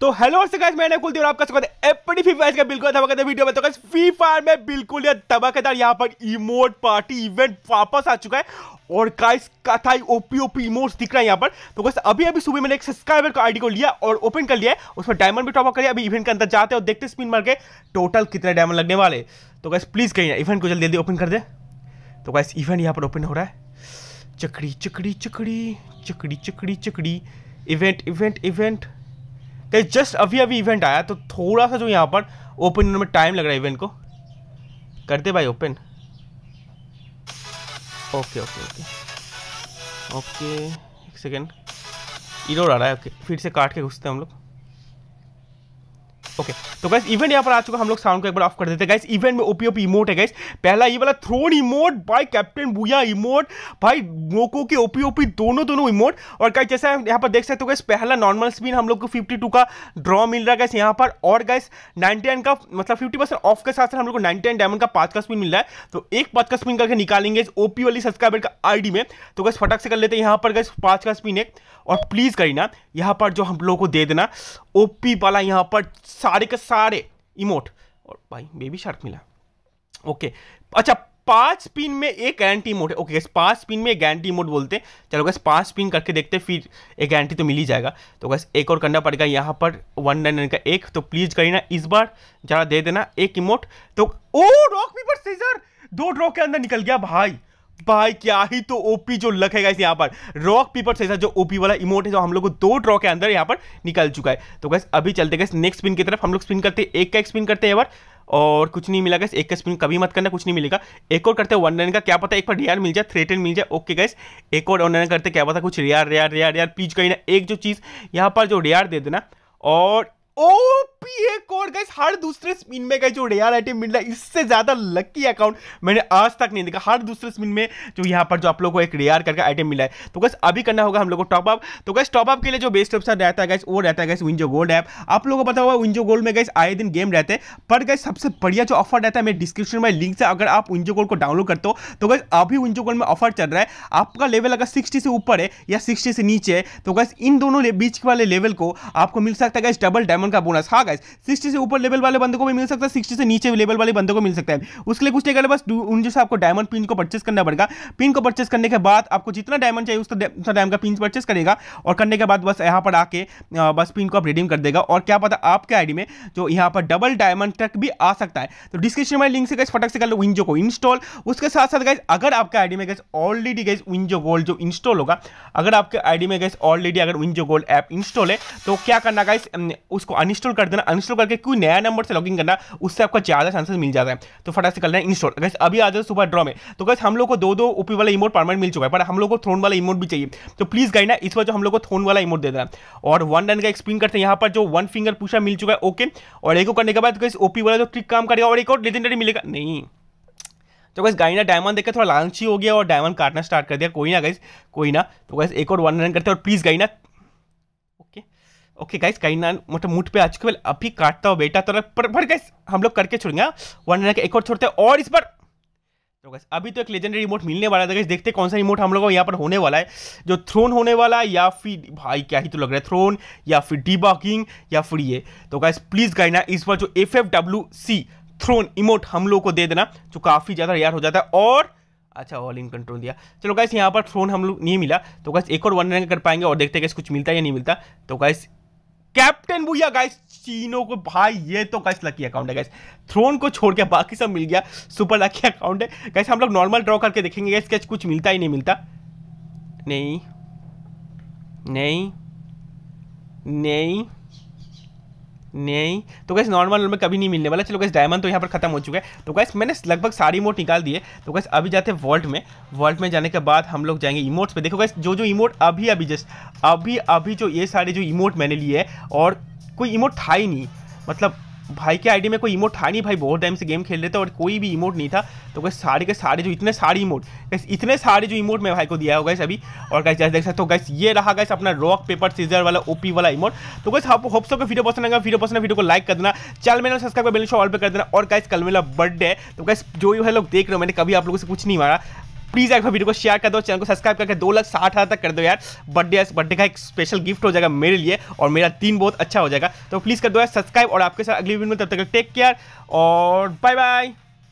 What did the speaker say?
तो हेलो और गाइस मैंने कुलदीप और आपका स्वागत है एपडी फीफा का बिल्कुल धमाकेदार वीडियो में तो गाइस फीफा में बिल्कुल ये धमाकेदार यहाँ पर इमोट पार्टी इवेंट वापस आ चुका है और गाइस कथाई ओपी ओपी इमोट्स दिख रहा है यहाँ पर तो गाइस अभी अभी सुबह मैंने एक सब्सक्राइबर का आईडी को लिया और ओपन कर लिया है उसमें डायमंड भी टॉप टॉपअप करिए अभी इवेंट के अंदर जाते हैं और देखते स्पिन मार के टोटल कितने डायमंड लगने वाले तो गाइस प्लीज़ कहीं इवेंट को जल्दी जल्दी ओपन कर दे तो गाइस इवेंट यहाँ पर ओपन हो रहा है चकड़ी चकड़ी चकड़ी चकड़ी चकड़ी चकड़ी इवेंट इवेंट इवेंट कहीं जस्ट अभी अभी इवेंट आया तो थोड़ा सा जो यहाँ पर ओपन में टाइम लग रहा है इवेंट को करते भाई open okay okay okay okay एक सेकेंड इरोड आ रहा है ओके फिर से काट के घुसते हैं हम लोग ओके तो गैस इवेंट यहाँ पर आ चुका हम लोग साउंड को एक बार ऑफ कर देते हैं गैस इवेंट में ओपी ओपी इमोट है गैस पहला ये वाला throne emote by captain Booyah emote भाई मोको के ओपी ओपी दोनों दोनों इमोट और गैस जैसा यहाँ पर देख सकते हो गैस पहला नॉर्मल स्पिन हम लोग को टू का ड्रॉ मिल रहा है गैस यहाँ पर और गैस एन का मतलब फिफ्टी परसेंट ऑफ के साथ साथ हम लोग को 99 डायमंड का पाँच का स्पिन मिल रहा है तो एक पाँच का स्पिन करके निकालेंगे इस ओपी वाली सब्सक्राइबर का डी में तो गैस फटाक से कर लेते हैं यहाँ पर गैस पाँच का स्पिन एक और प्लीज़ करीना यहाँ पर जो हम लोग को दे देना ओपी वाला यहाँ पर सारे का सारे इमोट और भाई बेबी शार्क मिला ओके अच्छा पांच पिन में एक गारंटी मोड है ओके गैस पांच पिन में एक गारंटी मोड बोलते हैं चलो गैस पांच पिन करके देखते हैं फिर एक गारंटी तो मिल ही जाएगा तो गैस एक और करना पड़ेगा यहाँ पर वन नाइन नाइन का एक तो प्लीज़ करीना इस बार ज़रा दे देना एक इमोट तो ओ रॉक पेपर सीजर दो ड्रॉ के अंदर निकल गया भाई भाई क्या ही तो ओपी जो लक है इस यहाँ पर रॉक पीपर सीजर जो ओपी वाला इमोट है जो तो हम लोग दो ड्रॉ के अंदर यहाँ पर निकल चुका है तो गैस अभी चलते गैस नेक्स्ट स्पिन की तरफ हम लोग स्पिन करते हैं एक का एक स्पिन करते हैं यार और कुछ नहीं मिला गैस एक का स्पिन कभी मत करना कुछ नहीं मिलेगा एक और करते हैं वन रन का क्या पता एक बार रियार मिल जाए थ्रेटन मिल जाए ओके गैस एक और वन रन करते क्या पता कुछ रियार रियार रियार रियार प्लीज कहीं ना एक जो चीज़ यहाँ पर जो रियार दे देना और ओ oh! कॉपी कोड गाइस हर दूसरे स्पिन में गाइस जो रेयर आइटम मिल रहा है इससे ज्यादा लकी अकाउंट मैंने आज तक नहीं देखा हर दूसरे स्पिन में जो पर जो आप को एक रेयर करके आइटम मिला है तो गैस अभी करना होगा हम लोग को टॉप अप तो गैस टॉप अप के लिए जो बेस्ट ऑप्शन रहता है वो रहता है विंजो गोल्ड ऐप आप लोगों को पता होगा विंजो गोल्ड में आए दिन गेम रहते हैं पर गैस सबसे बढ़िया जो ऑफर रहता है मेरे डिस्क्रिप्शन में लिंक से अगर आप विंजो गोल्ड को डाउनलोड करते हो तो अभी विंजो गोल्ड में ऑफर चल रहा है आपका लेवल अगर सिक्सटी से ऊपर है या सिक्सटी से नीचे है तो गैस इन दोनों बीच वाले लेवल को आपको मिल सकता है डबल डायमंड का बोनस हाँ गाइस सिक्सटी से ऊपर लेवल वाले बंदों को भी मिल सकता है सिक्सटी से नीचे लेवल वाले बंदों को मिल सकता है उसके लिए कुछ नहीं करना बस उन से आपको डायमंड पिन को परचेस करना पड़ेगा पिन को परचेस करने के बाद आपको जितना डायमंड चाहिए उसका डायम का पिन परचेस करेगा और करने के बाद बस यहाँ पर आके बस पिन को आप रिडीम कर देगा और क्या पता आपके आईडी में जो यहाँ पर डबल डायमंड तक भी आ सकता है तो डिस्क्रिप्शन में लिंक से गैस फटक से कर लो विंजो को इंस्टॉल उसके साथ साथ गैस अगर आपके आईडी में guys already guys WinZO gold जो इंस्टॉल होगा अगर आपके आईडी में गैस ऑलरेडी अगर विंजो गोल्ड ऐप इंस्टॉल है तो क्या करना गाइस उसको अनइंस्टॉल कर देना अनस्टॉल करके कोई नया नंबर से लॉग करना उससे आपका ज़्यादा चांसेस मिल जाता है तो फटाक से करना है इंस्टॉल अगर अभी आ जाए सुपर ड्रॉ में तो कैसे हम लोग को दो दो ओपी वाला इमोट परमानेंट मिल चुका है पर हम लोग को थ्रोन वाला इमोट भी चाहिए तो प्लीज़ गाइड ना इस बार जो हम लोग को थ्रोन वाला इमोट दे देना और वन रन का एक्सप्लेन करते हैं यहाँ पर जो वन फिंगर पूछा मिल चुका है ओके और एक करने के बाद कैसे ओपी वाला जो ट्रिक काम करेगा और एक और लेजेंडरी मिलेगा नहीं तो कैसे गाइना डायमंड देखकर थोड़ा लालची हो गया और डायमंड काटना स्टार्ट कर दिया कोई ना गैस कोई ना तो कैसे एक और वन रन करते हैं और प्लीज़ गाइना ओके गाइस कहीं ना मतलब मुठ पे आज केवल अभी काटता हो बेटा तो पर पर गाइस हम लोग करके छोड़ेंगे वन हाँ? रन एक और छोड़ते हैं और इस पर तो गाइस अभी तो एक लेजेंडरी रिमोट मिलने वाला था गाइस तो देखते कौन सा रिमोट हम लोगों को यहाँ पर होने वाला है जो थ्रोन होने वाला है या फिर भाई क्या ही तो लग रहा है थ्रोन या फिर बॉकिंग या फिर ये तो गाइस प्लीज़ गाइना इस बार जो F F W C throne emote हम लोग को दे देना जो काफ़ी ज़्यादा यार हो जाता है और अच्छा ऑल इन कंट्रोल दिया चलो गाइस यहाँ पर थ्रोन हम लोग नहीं मिला तो गैस एक और वन रन कर पाएंगे और देखते गैस कुछ मिलता है या नहीं मिलता तो गाइस कैप्टन भूया गाइस चीनों को भाई ये तो गाइस लकी अकाउंट है गाइस थ्रोन को छोड़ के बाकी सब मिल गया सुपर लकी अकाउंट है गाइस हम लोग नॉर्मल ड्रॉ करके देखेंगे गाइस कैच कुछ मिलता ही नहीं मिलता नहीं नहीं नहीं नहीं तो कैसे नॉर्मल में कभी नहीं मिलने वाला चलो कैसे डायमंड तो यहाँ पर खत्म हो चुका है तो कैसे मैंने लगभग सारी इमोट निकाल दिए तो कैसे अभी जाते हैं वॉल्ट में वॉल्ट में जाने के बाद हम लोग जाएंगे इमोट्स पे देखो गैस जो जो इमोट अभी अभी जस्ट अभी अभी जो ये सारे जो इमोट मैंने लिए है और कोई इमोट था ही नहीं मतलब भाई के आईडी में कोई इमोट था नहीं भाई बहुत टाइम से गेम खेल रहे थे और कोई भी इमोट नहीं था तो गैस सारे के सारे जो इतने सारे इमोट इतने सारे जो इमोट मैं भाई को दिया हो गैस अभी और गैस जैसे देख सकते हो गैस ये रहा गैस अपना रॉक पेपर सीजर वाला ओपी वाला इमोट तो गैस आप होप्स को वीडियो पसंद आएगा वीडियो पसंद वीडियो को लाइक कर देना चैनल मेरा सब्सक्राइब कर ऑल पर कर देना और गैस कल मेरा बर्थडे तो गैस जो भी भाई लोग देख रहे हो मैंने कभी आप लोगों से कुछ नहीं मारा प्लीज़ एक बार वीडियो को शेयर कर दो चैनल को सब्सक्राइब करके दो लाख साठ हज़ार तक कर दो यार बर्थडे बर्थडे का एक स्पेशल गिफ्ट हो जाएगा मेरे लिए और मेरा तीन बहुत अच्छा हो जाएगा तो प्लीज़ कर दो यार सब्सक्राइब और आपके साथ अगली वीडियो में तब तक टेक केयर और बाय बाय